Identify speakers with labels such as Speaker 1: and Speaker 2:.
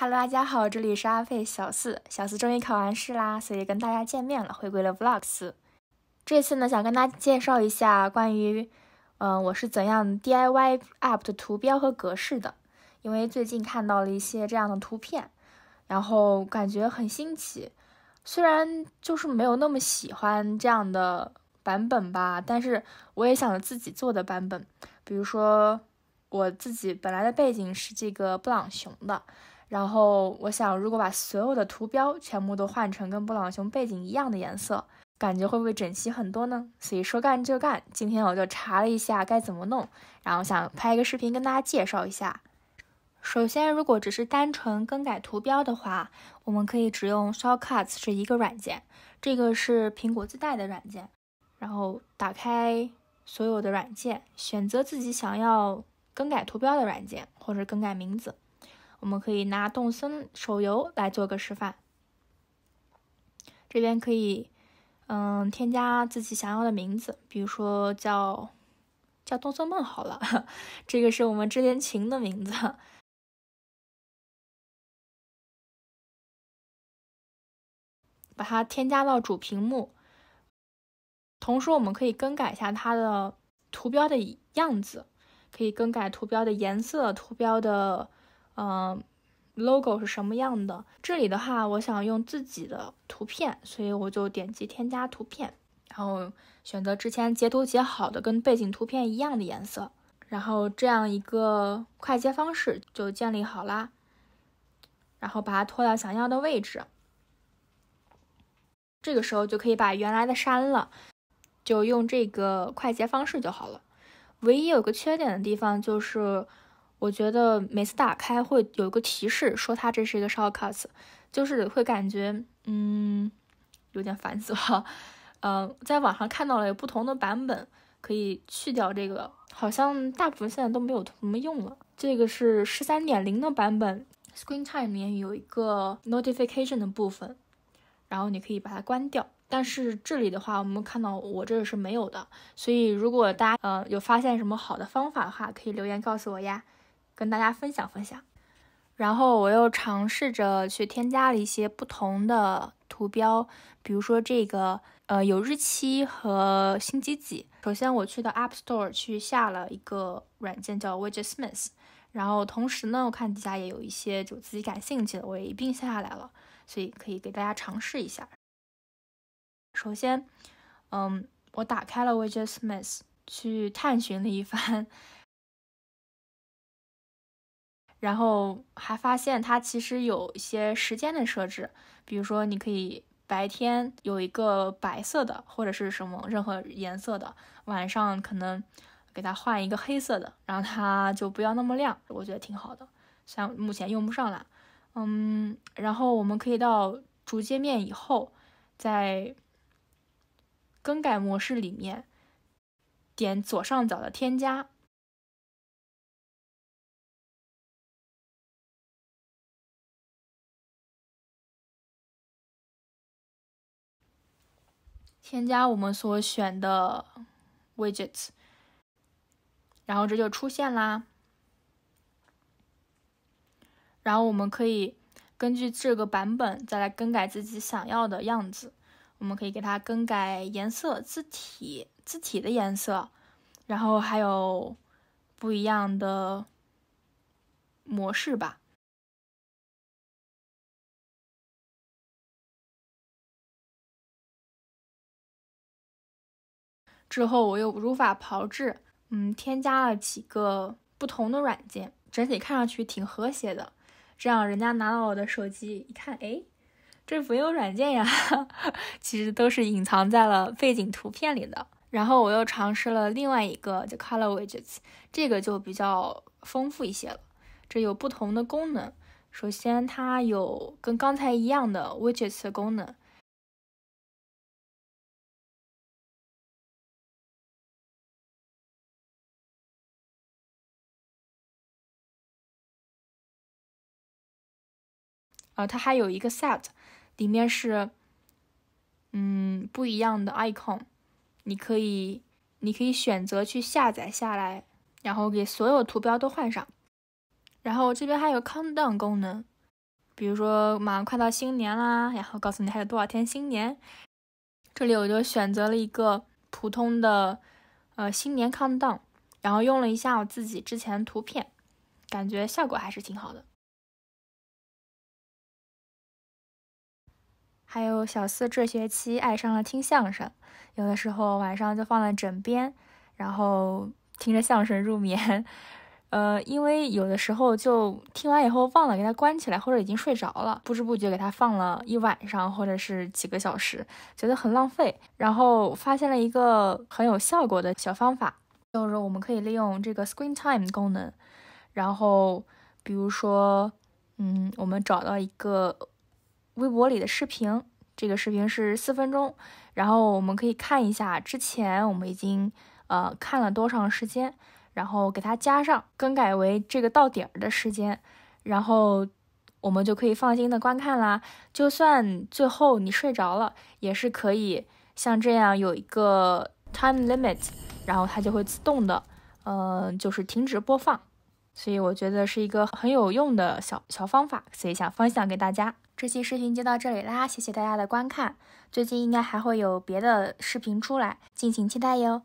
Speaker 1: Hello，大家好，这里是阿费小四。小四终于考完试啦，所以跟大家见面了，回归了 Vlogs。这次呢，想跟大家介绍一下关于，嗯，我是怎样 DIY App 的图标和格式的。因为最近看到了一些这样的图片，然后感觉很新奇。虽然就是没有那么喜欢这样的版本吧，但是我也想自己做的版本。比如说我自己本来的背景是这个布朗熊的。然后我想，如果把所有的图标全部都换成跟布朗熊背景一样的颜色，感觉会不会整齐很多呢？所以说干就干，今天我就查了一下该怎么弄，然后想拍一个视频跟大家介绍一下。首先，如果只是单纯更改图标的话，我们可以只用 Shortcuts 这一个软件，这个是苹果自带的软件。然后打开所有的软件，选择自己想要更改图标的软件或者更改名字。我们可以拿《动森》手游来做个示范。这边可以，嗯，添加自己想要的名字，比如说叫“叫动森梦”好了，这个是我们之前琴的名字。把它添加到主屏幕。同时，我们可以更改一下它的图标的样子，可以更改图标的颜色，图标。的嗯，logo 是什么样的？这里的话，我想用自己的图片，所以我就点击添加图片，然后选择之前截图截好的跟背景图片一样的颜色，然后这样一个快捷方式就建立好啦。然后把它拖到想要的位置。这个时候就可以把原来的删了，就用这个快捷方式就好了。唯一有个缺点的地方就是。我觉得每次打开会有个提示说它这是一个 shortcut，s 就是会感觉嗯有点繁琐。嗯，在网上看到了有不同的版本可以去掉这个，好像大部分现在都没有什么用了。这个是十三点零的版本，Screen Time 里面有一个 notification 的部分，然后你可以把它关掉。但是这里的话，我们看到我这是没有的，所以如果大家呃有发现什么好的方法的话，可以留言告诉我呀。跟大家分享分享，然后我又尝试着去添加了一些不同的图标，比如说这个，呃，有日期和星期几。首先，我去到 App Store 去下了一个软件叫 Widgetsmiths，然后同时呢，我看底下也有一些就自己感兴趣的，我也一并下下来了，所以可以给大家尝试一下。首先，嗯，我打开了 Widgetsmiths，去探寻了一番。然后还发现它其实有一些时间的设置，比如说你可以白天有一个白色的或者是什么任何颜色的，晚上可能给它换一个黑色的，然后它就不要那么亮，我觉得挺好的。虽然目前用不上了，嗯，然后我们可以到主界面以后，在更改模式里面点左上角的添加。添加我们所选的 widgets，然后这就出现啦。然后我们可以根据这个版本再来更改自己想要的样子。我们可以给它更改颜色、字体、字体的颜色，然后还有不一样的模式吧。之后我又如法炮制，嗯，添加了几个不同的软件，整体看上去挺和谐的。这样人家拿到我的手机一看，哎，这没有软件呀，其实都是隐藏在了背景图片里的。然后我又尝试了另外一个，就 Color Widgets，这个就比较丰富一些了，这有不同的功能。首先它有跟刚才一样的 Widgets 功能。呃，它还有一个 set，里面是嗯不一样的 icon，你可以你可以选择去下载下来，然后给所有图标都换上。然后这边还有 countdown 功能，比如说马上快到新年啦，然后告诉你还有多少天新年。这里我就选择了一个普通的呃新年 countdown，然后用了一下我自己之前图片，感觉效果还是挺好的。还有小四这学期爱上了听相声，有的时候晚上就放在枕边，然后听着相声入眠。呃，因为有的时候就听完以后忘了给它关起来，或者已经睡着了，不知不觉给它放了一晚上，或者是几个小时，觉得很浪费。然后发现了一个很有效果的小方法，就是我们可以利用这个 Screen Time 功能，然后比如说，嗯，我们找到一个。微博里的视频，这个视频是四分钟，然后我们可以看一下之前我们已经呃看了多长时间，然后给它加上，更改为这个到点儿的时间，然后我们就可以放心的观看啦。就算最后你睡着了，也是可以像这样有一个 time limit，然后它就会自动的，嗯，就是停止播放。所以我觉得是一个很有用的小小方法，所以想分享给大家。这期视频就到这里啦，谢谢大家的观看。最近应该还会有别的视频出来，敬请期待哟。